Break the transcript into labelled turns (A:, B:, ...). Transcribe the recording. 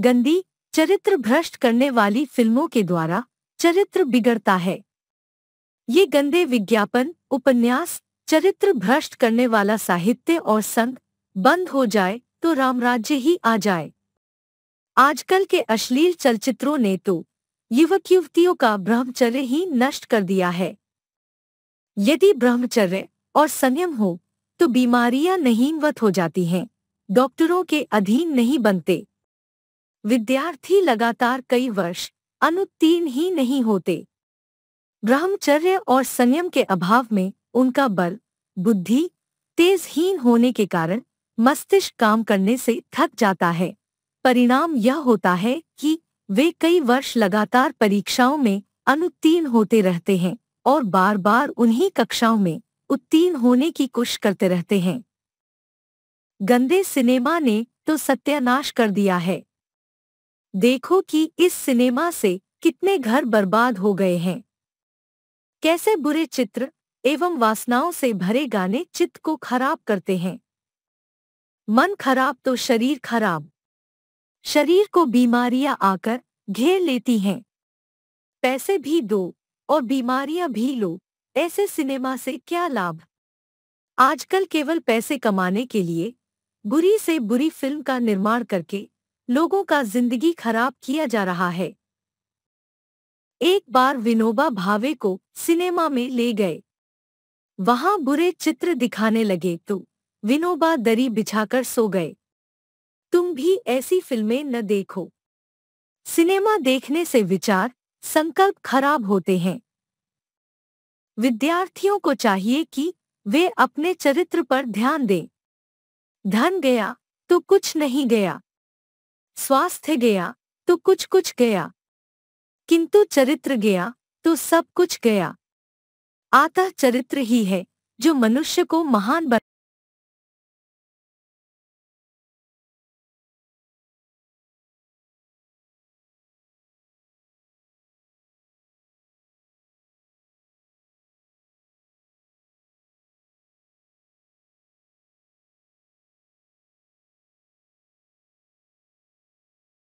A: गंदी चरित्र भ्रष्ट करने वाली फिल्मों के द्वारा चरित्र बिगड़ता है ये गंदे विज्ञापन उपन्यास चरित्र भ्रष्ट करने वाला साहित्य और संघ बंद हो जाए तो रामराज्य ही आ जाए आजकल के अश्लील चलचित्रों ने तो युवक युवतियों का ब्रह्मचर्य ही नष्ट कर दिया है यदि ब्रह्मचर्य और संयम हो तो बीमारियां नहीं वत हो जाती हैं डॉक्टरों के अधीन नहीं बनते विद्यार्थी लगातार कई वर्ष अनुत्तीर्ण ही नहीं होते ब्रह्मचर्य और संयम के अभाव में उनका बल बुद्धि तेजहीन होने के कारण मस्तिष्क काम करने से थक जाता है परिणाम यह होता है कि वे कई वर्ष लगातार परीक्षाओं में अनुत्तीर्ण होते रहते हैं और बार बार उन्हीं कक्षाओं में उत्तीर्ण होने की कोशिश करते रहते हैं गंदे सिनेमा ने तो सत्यानाश कर दिया है देखो कि इस सिनेमा से कितने घर बर्बाद हो गए हैं कैसे बुरे चित्र एवं वासनाओं से भरे गाने चित्त को खराब करते हैं मन खराब तो शरीर खराब शरीर को बीमारियां आकर घेर लेती हैं पैसे भी दो और बीमारियां भी लो ऐसे सिनेमा से क्या लाभ आजकल केवल पैसे कमाने के लिए बुरी से बुरी फिल्म का निर्माण करके लोगों का जिंदगी खराब किया जा रहा है एक बार विनोबा भावे को सिनेमा में ले गए वहां बुरे चित्र दिखाने लगे तो विनोबा दरी बिछाकर सो गए तुम भी ऐसी फिल्में न देखो सिनेमा देखने से विचार संकल्प खराब होते हैं विद्यार्थियों को चाहिए कि वे अपने चरित्र पर ध्यान दें धन गया तो कुछ नहीं गया स्वास्थ्य गया तो कुछ कुछ गया किंतु चरित्र गया तो सब कुछ गया आता चरित्र ही है जो मनुष्य को महान बना